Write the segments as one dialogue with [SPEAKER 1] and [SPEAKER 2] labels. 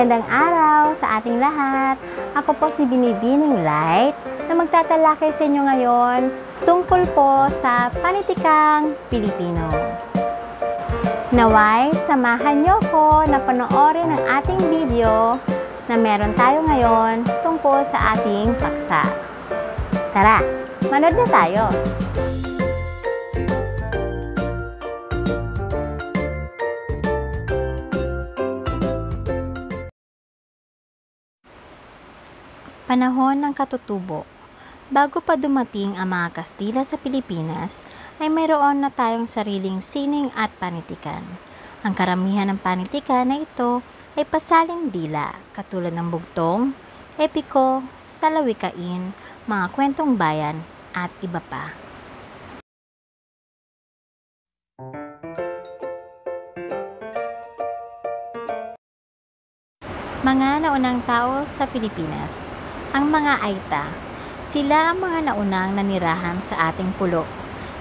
[SPEAKER 1] Magandang araw sa ating lahat. Ako po si Binibining Light na magtatalakay sa inyo ngayon tungkol po sa panitikang Pilipino. Naway, samahan niyo ko na panoorin ang ating video na meron tayo ngayon tungkol sa ating paksa. Tara, manood na tayo! Panahon ng Katutubo Bago pa dumating ang mga Kastila sa Pilipinas, ay mayroon na tayong sariling sining at panitikan. Ang karamihan ng panitikan na ito ay pasaling dila, katulad ng bugtong, epiko, salawikain, mga kwentong bayan, at iba pa. Mga naunang tao sa Pilipinas ang mga Aita. Sila ang mga naunang nanirahan sa ating pulo.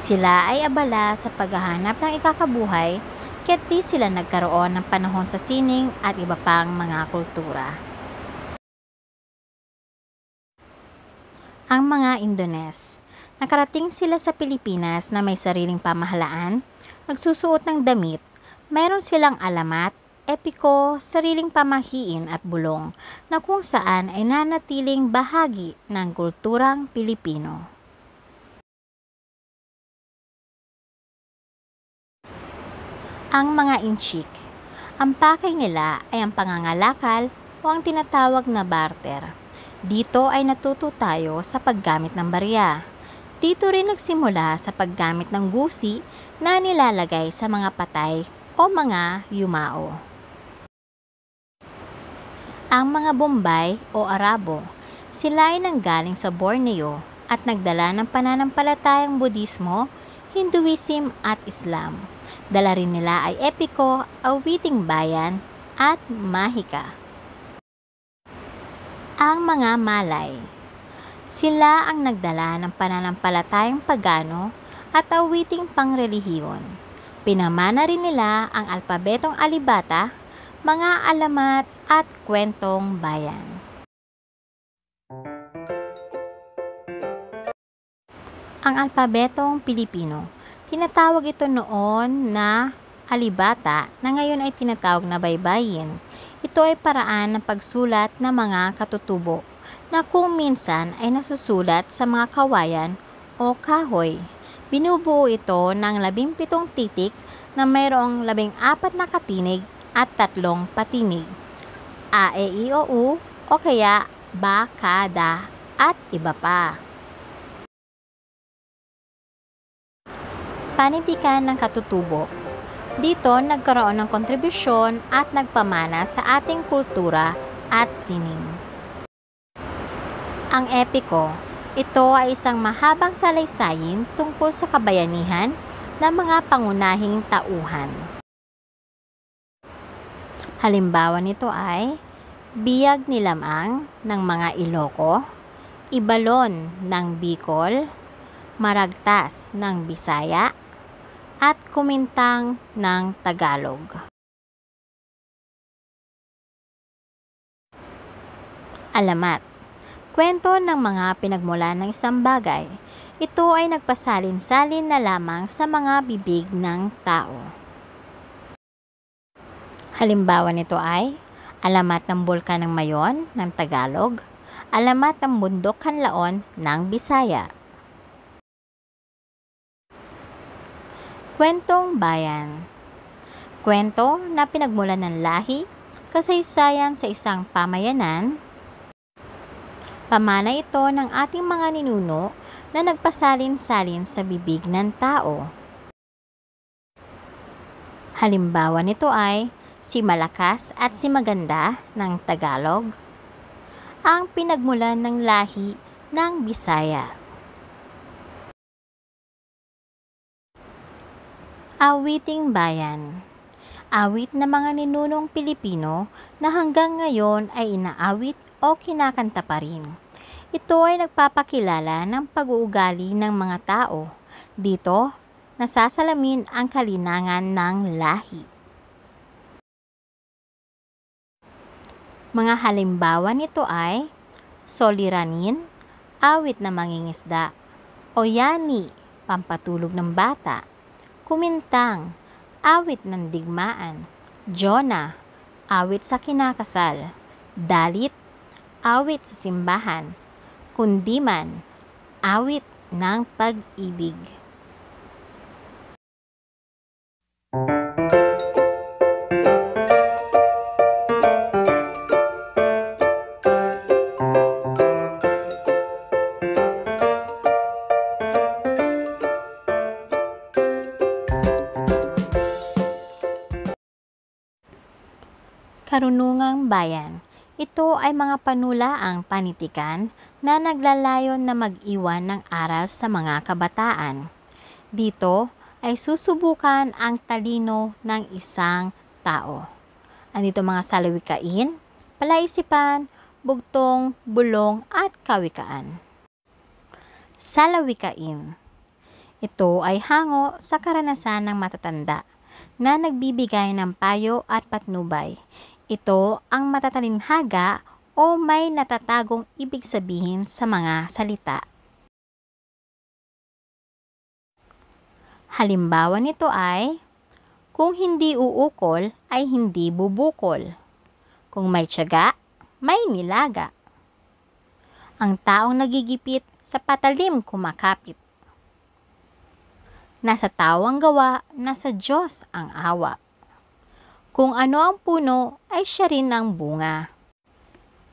[SPEAKER 1] Sila ay abala sa paghahanap ng ikakabuhay, kaya di sila nagkaroon ng panahon sa sining at iba pang mga kultura. Ang mga Indones Nakarating sila sa Pilipinas na may sariling pamahalaan, nagsusuot ng damit, mayroon silang alamat epiko, sariling pamahiin at bulong na kung saan ay nanatiling bahagi ng kulturang Pilipino. Ang mga inchik. Ang pakay nila ay ang pangangalakal o ang tinatawag na barter. Dito ay natuto tayo sa paggamit ng barya. Dito rin nagsimula sa paggamit ng gusi na nilalagay sa mga patay o mga yumao. Ang mga Bombay o Arabo, sila ay nanggaling sa Borneo at nagdala ng pananampalatayang Budismo, Hinduism at Islam. Dala rin nila ay epiko, awiting bayan at mahika. Ang mga Malay Sila ang nagdala ng pananampalatayang pagano at awiting pangrelihiyon. Pinamana rin nila ang alpabetong alibata, mga alamat at kwentong bayan. Ang alpabetong Pilipino, tinatawag ito noon na alibata na ngayon ay tinatawag na baybayin. Ito ay paraan ng pagsulat ng mga katutubo na kung minsan ay nasusulat sa mga kawayan o kahoy. Binubuo ito ng labing pitong titik na mayroong labing apat na katinig at tatlong patinig a, e, i, o, u o kaya bakada at iba pa. Panitikan ng katutubo Dito nagkaroon ng kontribusyon at nagpamana sa ating kultura at sining. Ang epiko, ito ay isang mahabang salaysayin tungkol sa kabayanihan ng mga pangunahing tauhan. Halimbawa nito ay Biyag Nilamang ng mga Iloko, Ibalon ng Bicol, Maragtas ng Bisaya, at Kumintang ng Tagalog. Alamat Kwento ng mga pinagmula ng isang bagay. Ito ay nagpasalin-salin na lamang sa mga bibig ng tao. Halimbawa nito ay alamat ng Bulkan ng Mayon ng Tagalog, alamat ng Bundok Hanlaon ng Bisaya. Kwentong Bayan Kwento na pinagmulan ng lahi, kasaysayan sa isang pamayanan. Pamana ito ng ating mga ninuno na nagpasalin-salin sa bibig ng tao. Halimbawa nito ay si malakas at si maganda ng Tagalog, ang pinagmulan ng lahi ng Bisaya. Awiting Bayan Awit na mga ninunong Pilipino na hanggang ngayon ay inaawit o kinakanta pa rin. Ito ay nagpapakilala ng pag-uugali ng mga tao. Dito, nasasalamin ang kalinangan ng lahi. Mga halimbawa nito ay soliranin, awit na mangingisda, oyani, pampatulog ng bata, kumintang, awit ng digmaan, jona, awit sa kinakasal, dalit, awit sa simbahan, kundiman, awit ng pag-ibig. Karunungang Bayan. Ito ay mga panulaang panitikan na naglalayon na mag-iwan ng aral sa mga kabataan. Dito ay susubukan ang talino ng isang tao. Andito mga salawikain, palaisipan, bugtong, bulong at kawikaan. Salawikain Ito ay hango sa karanasan ng matatanda na nagbibigay ng payo at patnubay. Ito ang matatalinhaga o may natatagong ibig sabihin sa mga salita. Halimbawa nito ay, kung hindi uukol ay hindi bubukol. Kung may tiyaga, may nilaga. Ang taong nagigipit sa patalim kumakapit. Nasa tawang gawa, nasa Diyos ang awa. Kung ano ang puno, ay siya rin ang bunga.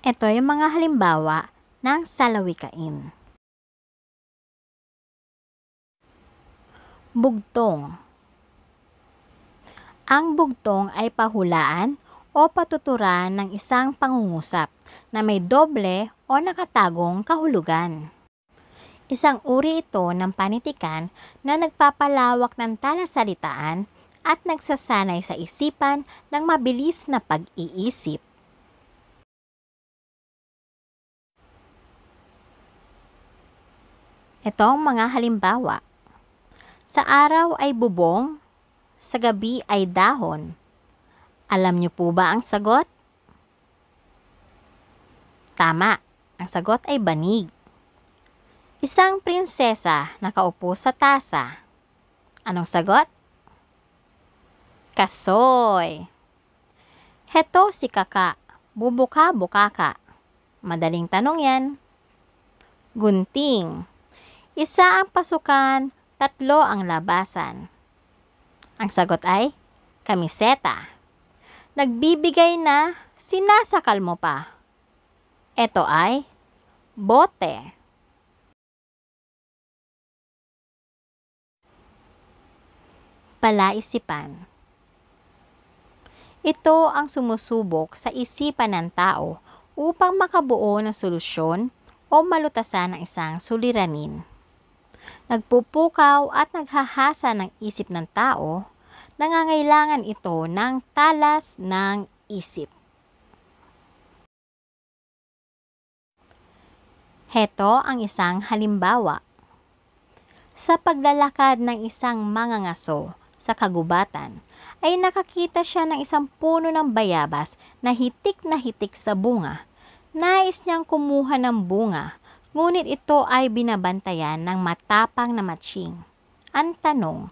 [SPEAKER 1] Ito yung mga halimbawa ng salawikain. Bugtong Ang bugtong ay pahulaan o patuturan ng isang pangungusap na may doble o nakatagong kahulugan. Isang uri ito ng panitikan na nagpapalawak ng talasalitaan at nagsasanay sa isipan ng mabilis na pag-iisip. Ito mga halimbawa. Sa araw ay bubong, sa gabi ay dahon. Alam niyo po ba ang sagot? Tama, ang sagot ay banig. Isang prinsesa nakaupo sa tasa. Anong sagot? Kasoy. Heto si kaka. Bubuka-buka ka. Madaling tanong yan. Gunting. Isa ang pasukan, tatlo ang labasan. Ang sagot ay kamiseta. Nagbibigay na, sinasakal mo pa. Ito ay bote. Palaisipan ito ang sumusubok sa isipan ng tao upang makabuo ng solusyon o malutasan ng isang suliranin. Nagpupukaw at naghahasa ng isip ng tao, nangangailangan ito ng talas ng isip. Heto ang isang halimbawa. Sa paglalakad ng isang mangangaso sa kagubatan, ay nakakita siya ng isang puno ng bayabas na hitik na hitik sa bunga. Nais niyang kumuha ng bunga, ngunit ito ay binabantayan ng matapang na matching. Ang tanong,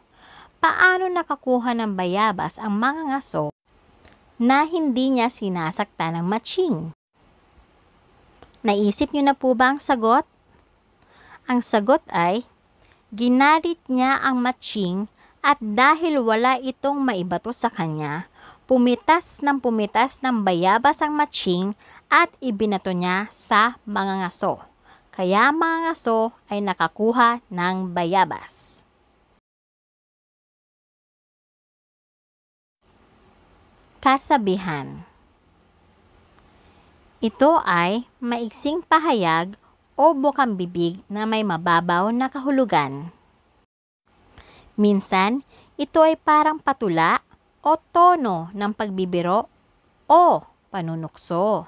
[SPEAKER 1] paano nakakuha ng bayabas ang mga ngaso na hindi niya sinasakta ng matching? Naisip niyo na po ba ang sagot? Ang sagot ay, ginarit niya ang matching at dahil wala itong maibato sa kanya, pumitas ng pumitas ng bayabas ang matching at ibinato niya sa mga ngaso. Kaya mga ngaso ay nakakuha ng bayabas. Kasabihan Ito ay maiksing pahayag o bukang bibig na may mababaw na kahulugan. Minsan, ito ay parang patula o tono ng pagbibiro o panunukso.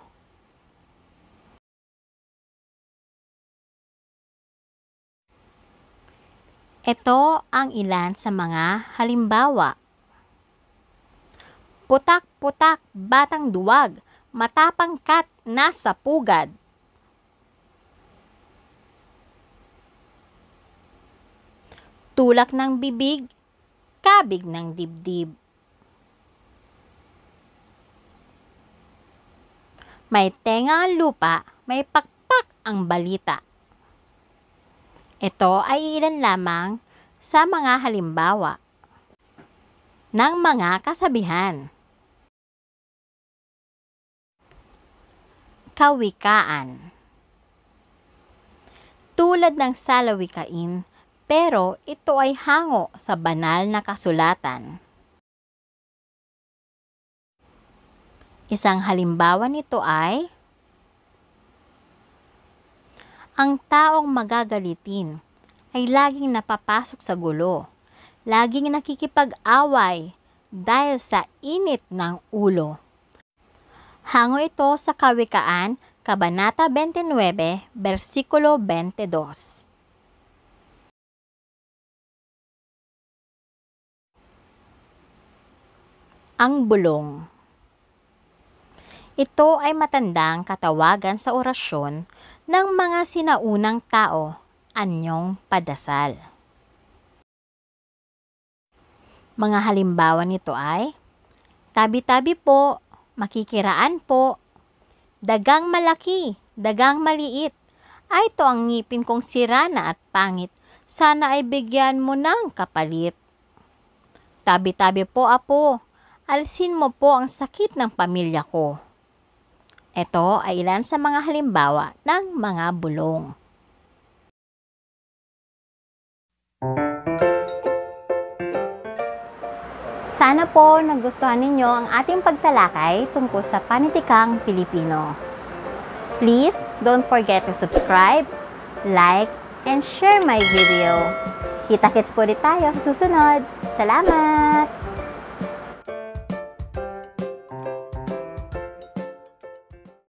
[SPEAKER 1] Ito ang ilan sa mga halimbawa. Putak-putak, batang duwag, matapang kat nasa pugad. tulak ng bibig, kabig ng dibdib. May tenga ang lupa, may pakpak ang balita. Ito ay ilan lamang sa mga halimbawa ng mga kasabihan. Kawikaan Tulad ng salawikain, pero ito ay hango sa banal na kasulatan. Isang halimbawa nito ay Ang taong magagalitin ay laging napapasok sa gulo, laging nakikipag-away dahil sa init ng ulo. Hango ito sa Kawikaan, Kabanata 29, versikulo 22. Ang bulong. Ito ay matandang katawagan sa orasyon ng mga sinaunang tao, anyong padasal. Mga halimbawa nito ay, tabi-tabi po, makikiraan po, dagang malaki, dagang maliit, ay to ang ngipin kong sirana at pangit, sana ay bigyan mo ng kapalit. Tabi-tabi po apo, alisin mo po ang sakit ng pamilya ko. Ito ay ilan sa mga halimbawa ng mga bulong. Sana po nagustuhan ninyo ang ating pagtalakay tungkol sa panitikang Pilipino. Please don't forget to subscribe, like, and share my video. Kita-kits po ulit tayo sa susunod. Salamat!